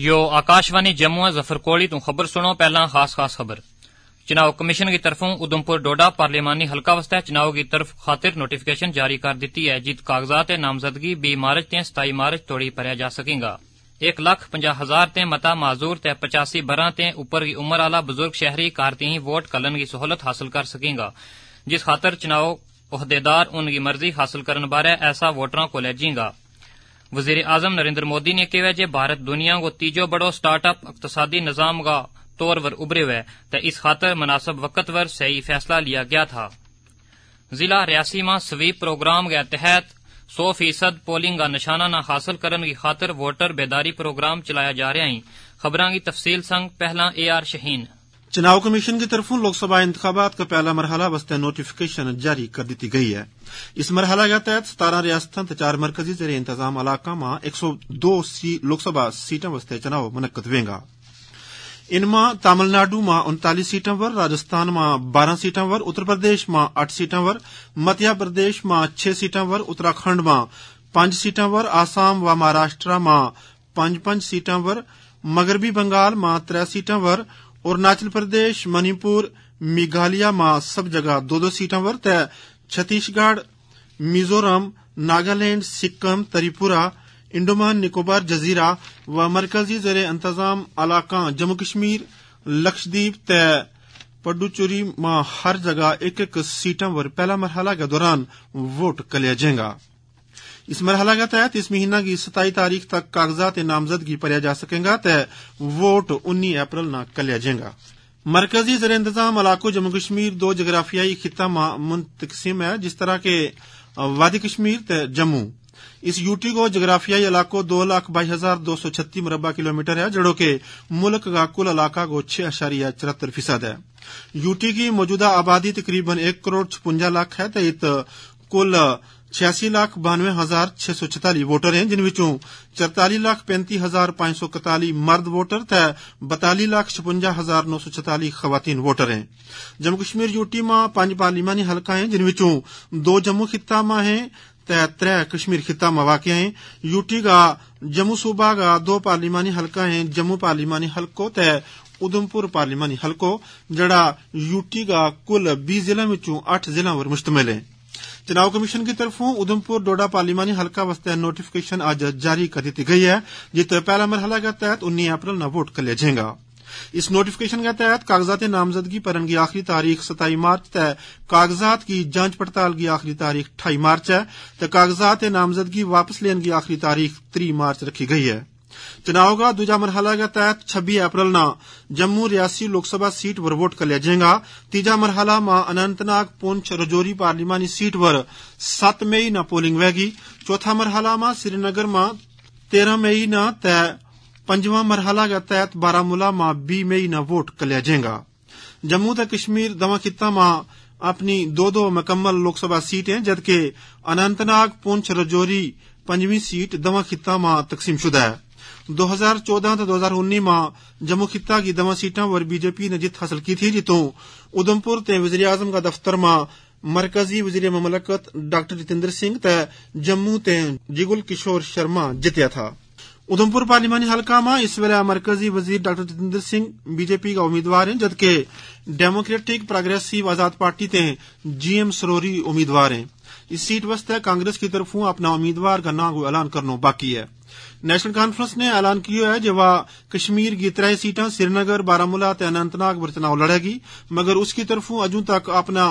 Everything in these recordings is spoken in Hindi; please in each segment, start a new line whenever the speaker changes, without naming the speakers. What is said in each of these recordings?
यो आकाशवाणी जम्मू जफरकोड़ी तू खबर सुनो पहला खास खास खबर चुनाव कमीशन की तरफों उधमपुर डोडा पार्लियमानी हल्का वस्तै चुनाव की तरफ खातिर नोटिफिकेशन जारी कर दी है जित कागजात नामजदगी बी मार्च ते सताई मार्च तोड़ी भरया जा सकेगा एक लख पंजा हजार ते मता माजूर ते पचासी बरह ते उपर की उम्र आला बुजुर्ग शहरी कारती वोट कलन की सहूलत हासिल कर सकेगा जिस खातर चुनाव अहदेदार उनकी मर्जी हासिल करने बारे ऐसा वोटर को लेगा वजीर अजम नरेंद्र मोदी ने कहा जे भारत दुनिया को तीजो बड़ो स्टार्टअप इकतसादी निज़ाम का तौर पर उभरे हुए तो इस खातर मुनासिब वक्त पर सही फैसला लिया गया था जिला रियासी में स्वीप प्रोग्राम के तहत सौ फीसद पोलिंग का निशाना न हासिल करने की खातर वोटर बेदारी प्रोग्राम चलाया जा रहा है खबर की तफसील संघ पहला ए आर शहीन
चुनाव कमीशन की तरफों लोकसभा इंतबात का पहला मरहला वस्ते नोटिफिकेशन जारी कर दी गई है इस मरहला के तहत सतारा रियासतें चार मरकजी जरिए इंतजाम इलाका में एक सौ दो सी, लोकसभा सीटों वस्ते चुनाव मुनद वेगा इनमां तमिलनाडु में उनतालीस सीटों पर राजस्थान में बारह सीटों पर उत्तर प्रदेश में अठ सीटों पर मध्य प्रदेश में छह सीटों पर उत्तराखंड में पांच सीटों पर आसाम व महाराष्ट्र में पांच पांच सीटों पर मगरबी बंगाल में त्रै सीटों पर अरुणाचल प्रदेश मणिपुर मेघालय मां सब जगह दो दो सीटां पर ते छत्तीसगढ़ मिजोरम नागालैंड सिक्किम त्रिपुरा इंडोमान निकोबार जजीरा व मरकजी जरे इंतजाम इलाका जम्मू कश्मीर लक्षद्वीप ते पुडुचेरी मां हर जगह एक एक सीटां पर पहला मरहला के दौरान वोट कलिया जाएगा इस मरहला के तहत इस महीना की सताई तारीख तक कागजात नामजदगी भरिया जा सकेगा ते वोट उन्नी अप्रैल न कलिया जाएगा मरकजी जर इंतजाम इलाको जम्मू कश्मीर दो जगराफियाई खिता मुंतकसिम है जिस तरह के वादी कश्मीर ते जम्मू इस यूटी को जगराफियाई इलाको दो लाख बाई हजार दो सौ छत्तीस मरबा किलोमीटर है जड़ो के मुल्क का कुल इलाका को छह अशारिया चौहत्तर फीसद है यूटी की मौजूदा आबादी तकरीबन एक करोड़ छपुंजा लाख है तो इत कुल छियासी लाख बानवे हजार छह सौ छताली वोटर हैं जिन विचों चरताली लाख पैंती हजार पांच सौ इकताली मर्द वोटर त बताली लाख छपुंजा हजार नौ सौ छताली खवतान वोटर हैं जम्मू कश्मीर यूटी मां पंज पार्लिमानी हलका हैं जिन दो जम्मू खिता मां हैं त्रै कश्मीर खिता मां वाक़ हैं यूटी का जम्मू सूबा का दो पार्लिमानी हलका हैं जम्मू पार्लिमानी हलको त उधमपुर पार्लिमानी हलको जड़ा यूटी का कुल बीह जिलों अट्ठ जिलों पर मुश्तमिल है चुनाव कमीशन की तरफों उधमपुर डोडा पार्लिमानी हलका वस्ते नोटिफिकेशन आज जारी कर दी गई है जित तो पहला मरहला के तहत उन्नी अप्रैल न वोट लिया जाएगा इस नोटिफिकेशन के तहत कागजात नामजदगी भरण की आखिरी तारीख सताई मार्च ते कागजात की जांच पड़ताल की आखिरी तारीख ठाई मार्च है ते तो कागजात नामजदगी वापस लेने की आखिरी तारीख त्री मार्च रखी गई है चुनाव का दूजा मरहला के तहत छब्बी अप्रैल न जम्मू रियासी लोकसभा सीट पर वोट कर लिया जाएगा तीजा मरहला में अनंतनाग पुंछ रजौरी पार्लिमानी सीट पर सात मई न पोलिंग वेगी चौथा मरहला में श्रीनगर में तेरह मई न तय पंजवा मरहला के तहत बारामूला में बी मई न वोट लिया जाएगा जम्मू त कश्मीर दवा खिता में अपनी दो दो मुकम्मल लोकसभा सीटें जबकि अनंतनाग पुंछ रजौरी पंजवी सीट दवा खिता में तकसीम शुदा है 2014 ते 2019 मां जम्मू खिता की दवां सीटा पर बीजेपी जित हासिल की थी जितो उधमपुर ते वजीर आजम का दफ्तर मां मरकजी वजीर ममलकत डॉ जितेंद्र सिंह ते जम्मू ते जिगुल किशोर शर्मा जितया था उधमपुर पार्लिमानी हलका मां इस बेल्लै मरकजी वजीर डॉ जितेंद्र सिंह बीजेपी का उम्मीदवार हैं जबकि डेमोक्रेटिक प्रोग्रेसिव आजाद पार्टी ते जीएम सरोरी उम्मीदवार हैं इस सीट वास्तै कांग्रेस की तरफों अपना उम्मीदवार का नाम ऐलान करना बाकी है नेशनल ਕਾਨਫਰੰਸ ने ऐलान ਕੀਤਾ ਹੈ ਜਿਵਾ कश्मीर की ਤਰੇ सीटा श्रीनगर बारामूला ਤੇ अनंतनाग पर चुनाव लड़ेगी मगर उसकी तरफों अजू तक अपना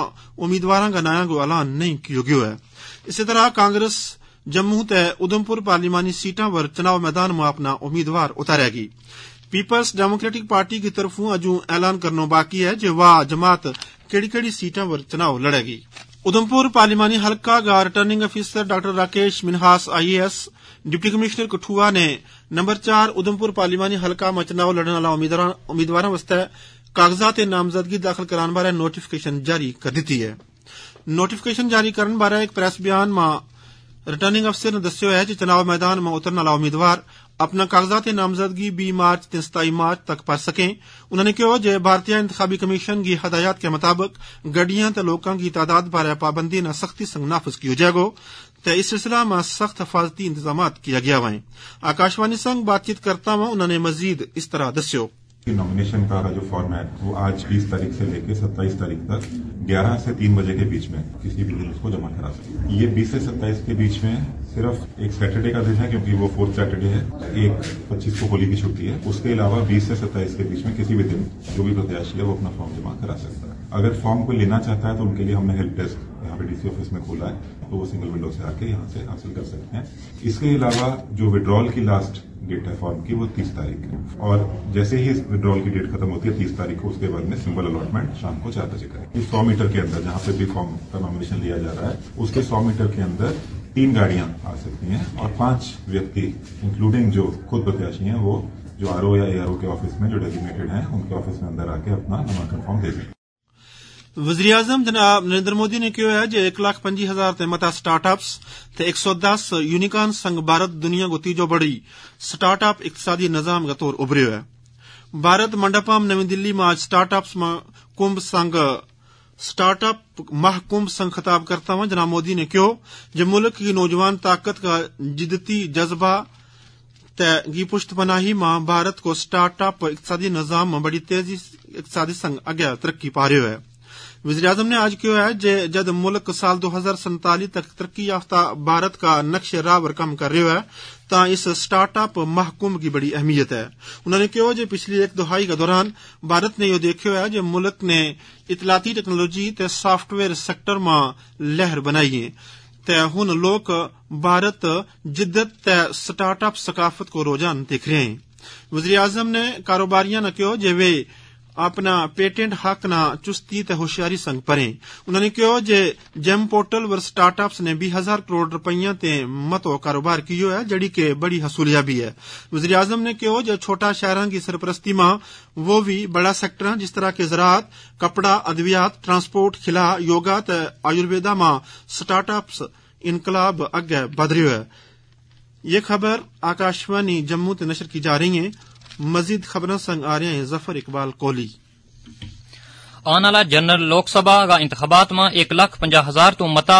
उम्मीदवार का नया को ऐलान नहीं किया गया है इसी तरह कांग्रेस जम्मू तय उधमपुर पार्लिमानी सीटा पर चुनाव मैदान में अपना उम्मीदवार उतारेगी पीपल्स डेमोक्रेटिक पार्टी की तरफ अजू ऐलान करना बाकी है कि वह जमात केड़ी केड़ी सीटा पर चुनाव लड़ेगी उधमपुर पार्लिमानी हलका का returning officer Dr Rakesh Minhas IAS deputy commissioner Kathua ने नंबर चार उधमपुर पार्लिमानी हलका में चुनाव लड़ने वाले उम्मीदवार कागजात नामजदगी दाखिल कराने बारे नोटिफिकेशन जारी कर दी है नोटिफिकेशन जारी करने बारे एक प्रेस बयान में रिटर्निंग अफसर दस्यो आहे त चुनाव मैदान मां उतरने वारा उमीदवार अपना कागज़ात नामज़दगी बी मार्च से सताई मार्च तक भरे सघें उन्हनि कयो जे भारतीय इंतखाबी कमीशन की हदायत के मुताबिक गड्डिया तो लोगों की तादाद बारे पाबंदी न सख्ती संग नाफ़िज़ कयो जाएगो ते इस सिलसिला में सख्त हिफाजती इंतजाम किया गया आकाशवाणी संग बातचीत करता हुआ उन्होंने मजीद इस तरह दस्यो नॉमिनेशन का जो फॉर्मेट वो आज 20 तारीख से लेकर 27 तारीख तक 11 से 3 बजे के बीच में किसी भी दिन उसको जमा करा सकते ये 20 से 27 के बीच में सिर्फ एक सैटरडे का दिन है क्योंकि वो फोर्थ सैटरडे है एक 25 को होली की छुट्टी है उसके अलावा 20 से 27 के बीच में किसी भी दिन जो भी प्रत्याशी है वो अपना फॉर्म जमा करा सकता है अगर फॉर्म को लेना चाहता है तो उनके लिए हमने हेल्प डेस्क यहाँ पे डीसी ऑफिस में खोला है तो वो सिंगल विंडो से आके यहाँ से हासिल कर सकते हैं इसके अलावा जो विड्रॉल की लास्ट डेट है फॉर्म की वो तीस तारीख है और जैसे ही इस विड्रॉल की डेट खत्म होती है तीस तारीख को उसके बाद में सिंबल अलॉटमेंट शाम को चार बजे का इस सौ मीटर के अंदर जहाँ पे भी फॉर्म का नॉमिनेशन लिया जा रहा है उसके सौ मीटर के अंदर तीन गाड़ियां आ सकती हैं और पांच व्यक्ति इंक्लूडिंग जो खुद प्रत्याशी हैं वो जो आर या ए के ऑफिस में जो डेजिग्नेटेड हैं उनके ऑफिस में अंदर आके अपना नामांकन फॉर्म दे सकते हैं वजी अजम जनाब नरेंद्र मोदी ने कयो है जे हिकु लख पंजी हज़ार ते मथा स्टार्टअप्स ते हिकु सौ दस यूनिकॉर्न संग भारत दुनिया को तीजो बड़ी स्टार्टअप इक़्तिसादी निज़ाम का तौर उभरियो है भारत मंडपम नवी दिल्ली में आज स्टार्टअप्स कुंभ संग स्टार्टअप महाकुंभ संघ खिताब करता हुआ जनाब मोदी ने कहो जो मुल्क की नौजवान ताकत का जिदती जज्बा की पुश्त पनाही मां भारत को स्टार्टअप इकतदी निज़ाम में बड़ी तेजी इकतदी संग अगै तरक्की पा रो है वजी अजम ने आज कहा है जे जद मुल्क साल दो हज़ार संताली तक तरक्की याफ्ता भारत का नक्श रावर कम कर रो है ਤਾਂ ਇਸ ਸਟਾਰਟਅਪ ਮਹਕਮ ਦੀ ਬੜੀ ਅਹਿਮੀਅਤ ਹੈ ਉਹਨਾਂ ਨੇ ਕਿਹਾ ਜੇ ਪਿਛਲੀ ਇੱਕ ਦਹਾਈ ਦੇ ਦੌਰਾਨ ਭਾਰਤ ਨੇ ਇਹ ਦੇਖਿਆ ਹੈ ਜੇ ਮੁਲਕ ਨੇ ਇਤਲਾਤੀ ਟੈਕਨੋਲੋਜੀ ਤੇ ਸਾਫਟਵੇਅਰ ਸੈਕਟਰ ਮਾ ਲਹਿਰ ਬਣਾਈ ਹੈ ਤੇ ਹੁਣ ਲੋਕ ਭਾਰਤ ਜਿੱਦਤ ਤੇ ਸਟਾਰਟਅਪ ਸਕਾਫਤ ਕੋ ਰੋਜ਼ਾਨ ਦੇਖ ਰਹੇ ਹਨ ਵਜ਼ੀਰ ਆਜ਼ਮ ਨੇ ਕਾਰੋਬਾਰੀਆਂ ਨੇ ਕਿਹਾ ਜੇ ਵੇ अपना पेटेंट हक ना चुस्ती ते होशियारी संग परें उन्होंने कहो जे जेम पोर्टल वर स्टार्टअप्स ने भी हजार करोड़ रुपया ते मतो कारोबार कियो है जड़ी के बड़ी हसूलिया भी है वजीर आजम ने कहो जे छोटा शहर की सरपरस्ती मां वो भी बड़ा सेक्टर जिस तरह के ज़रात कपड़ा अद्वियात ट्रांसपोर्ट खिला योगा ते आयुर्वेदा मां स्टार्टअप्स इनकलाब अगे बद है ये खबर आकाशवाणी जम्मू ते नशर की जा रही है ਮਜ਼ੀਦ ਖਬਰਾਂ ਸੰਗ ਆ ਰਹੇ ਹਨ ਜ਼ਫਰ ਇਕਬਾਲ ਕੋਲੀ आने
वाला जनरल लोकसभा का इंतबात में एक लख पंजा हजार तो मता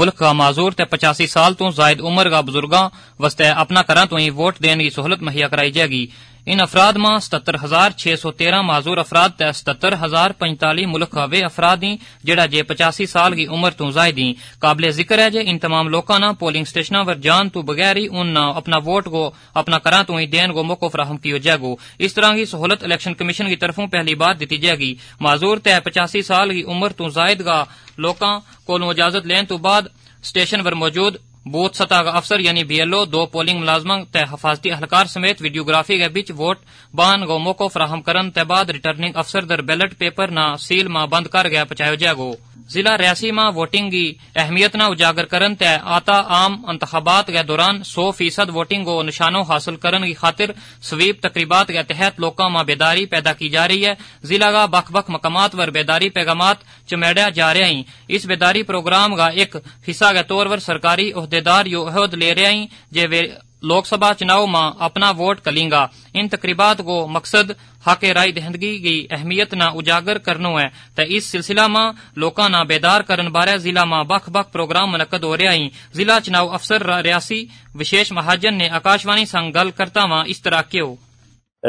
मुल्क का माजूर ते पचासी साल तो जायद उम्र का बुजुर्गा वस्ते अपना करा तो वोट देने की सहूलत मुहैया कराई जाएगी इन अफराद मां सतर हज़ार छह सौ तेरह माज़ूर अफराद त सतर हज़ार पंजतालीह मुल्ख वे अफराद ई जेड़ा जे पचासी साल की उम्र तू जायद ई काबले जिक्र है जे इन तमाम लोकां ना पोलिंग स्टेशन पर जान तू बगैर ही उन ना अपना वोट गो अपना करा तू ही देन गो मौको फराहम कियो जागो इस तरह की सहूलत इलेक्शन कमीशन की तरफों पहली बार दी जाएगी माजूर तय पचासी साल की उम्र तू जायद गा लोकां इजाजत लैन तू बाद स्टेशन पर मौजूद बूथ सतह का अफसर यानी बीएलओ दो पोलिंग मुलाजमा ते हफाजती अहलकार समेत वीडियोग्राफी के बिच वोट बान गो मौको फराहम करन के बाद रिटर्निंग अफसर दर बैलेट पेपर ना सील मां बंद कर गया पचायो जाएगा जिला रियासी में वोटिंग की अहमियत न उजागर करन तय आता आम इंतबात के दौरान सौ फीसद वोटिंग को निशानो हासिल करने की खातिर स्वीप तकरीबात के तहत लोगों में बेदारी पैदा की जा रही है जिला का बख बख मकाम वर बेदारी पैगाम चमेड़ा जा रहा है इस बेदारी प्रोग्राम का एक हिस्सा के तौर पर सरकारी अहदेदार यो अहद ले रहे हैं जे लोकसभा चुनाव मां अपना वोट कलिंगा इन तकरीबात को मकसद हक राय दहंदगी की अहमियत ना उजागर करनो है त इस सिलसिला में लोका ना बेदार करन बारे जिला में बख बख प्रोग्राम मुनकद हो रहा है जिला चुनाव अफसर रियासी विशेष महाजन ने आकाशवाणी संग गल करता वहां इस तरह क्यों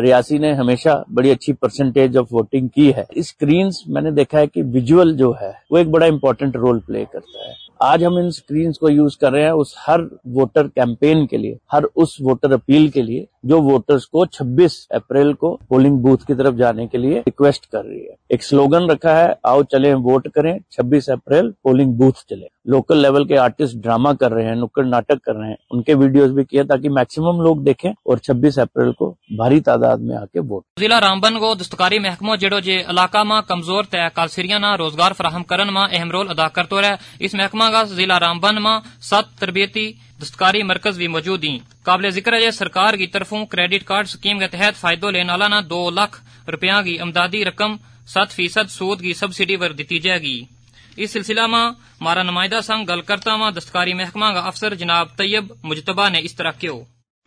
रियासी ने हमेशा बड़ी अच्छी परसेंटेज ऑफ वोटिंग की है स्क्रीन मैंने देखा है कि विजुअल जो है वो एक बड़ा इम्पोर्टेंट रोल प्ले करता है आज हम इन स्क्रीन को यूज कर रहे हैं उस हर वोटर कैंपेन के लिए हर उस वोटर अपील के लिए जो वोटर्स को 26 अप्रैल को पोलिंग बूथ की तरफ जाने के लिए रिक्वेस्ट कर रही है एक स्लोगन रखा है आओ चले वोट करें 26 अप्रैल पोलिंग बूथ चले लोकल लेवल के आर्टिस्ट ड्रामा कर रहे हैं नुक्कड़ नाटक कर रहे हैं उनके वीडियोस भी किए ताकि मैक्सिमम लोग देखें और 26 अप्रैल को भारी तादाद में आके वोट जिला को दस्तकारी महकमो जेड़ो जे इलाका में कमजोर तय कालसरिया न रोजगार फराहम करने में अहम रोल अदा करते रहे इस महकमा का जिला रामबन में सत तरबियती दस्तकारी मरकज भी मौजूद हैं काबिल जिक्र है सरकार की तरफों क्रेडिट कार्ड स्कीम के तहत फायदो लेने वाला ना दो लाख रुपया की अमदादी रकम सात फीसद सूद की सब्सिडी पर दी जाएगी इस सिलसिला में मारा नुमाइंदा संग गल करता दस्तकारी महकमा का अफसर जनाब तैयब मुजतबा ने इस तरह क्यों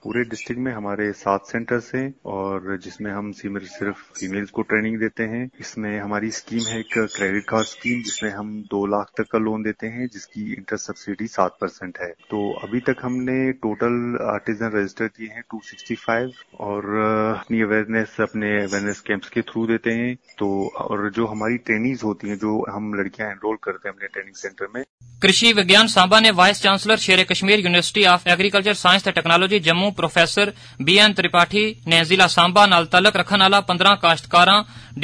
पूरे डिस्ट्रिक्ट में हमारे सात सेंटर्स हैं और जिसमें हम सिर्फ फीमेल्स को ट्रेनिंग देते हैं इसमें हमारी स्कीम है एक क्रेडिट कार्ड स्कीम जिसमें हम दो लाख तक का लोन देते हैं जिसकी इंटरेस्ट सब्सिडी सात परसेंट है तो अभी तक हमने टोटल आर्टिजन रजिस्टर किए हैं फाइव और अपनी अवेयरनेस अपने अवेयरनेस कैंप्स के थ्रू देते हैं तो और जो हमारी ट्रेनिंग होती है जो हम लड़कियां एनरोल करते हैं अपने ट्रेनिंग सेंटर में कृषि
विज्ञान सांबा ने vice chancellor Sher Kashmir university of agriculture science and technology Jammu professor B N Tripathi ने जिला सांबा ਨਾਲ तलक ਰੱਖਣ वाला पंद्रह काश्तकार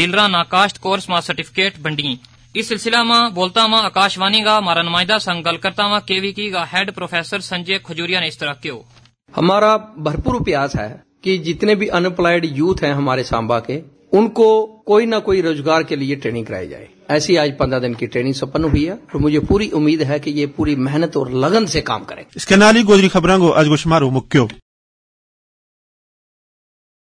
ਡੀਲਰਾਂ ਨਾ काश्त कोर्स मां सर्टिफिकेट बंडी इस सिलसिला में बोलता हुआ आकाशवाणी का हमारा नुमाइंदा संग गल करता हुआ की का हेड प्रोफेसर संजय खजूरिया ने इस तरह क्यों हमारा भरपूर प्रयास है कि जितने भी अनएम्प्लॉयड यूथ हैं हमारे सांबा के उनको कोई ना कोई रोजगार के लिए ट्रेनिंग कराई जाए ऐसी आज पंद्रह दिन की ट्रेनिंग सम्पन्न हुई है और मुझे पूरी उम्मीद है कि ये पूरी मेहनत और लगन से काम करें
इसके नाली गोजरी खबरों को आज गुशमारू मुख्यो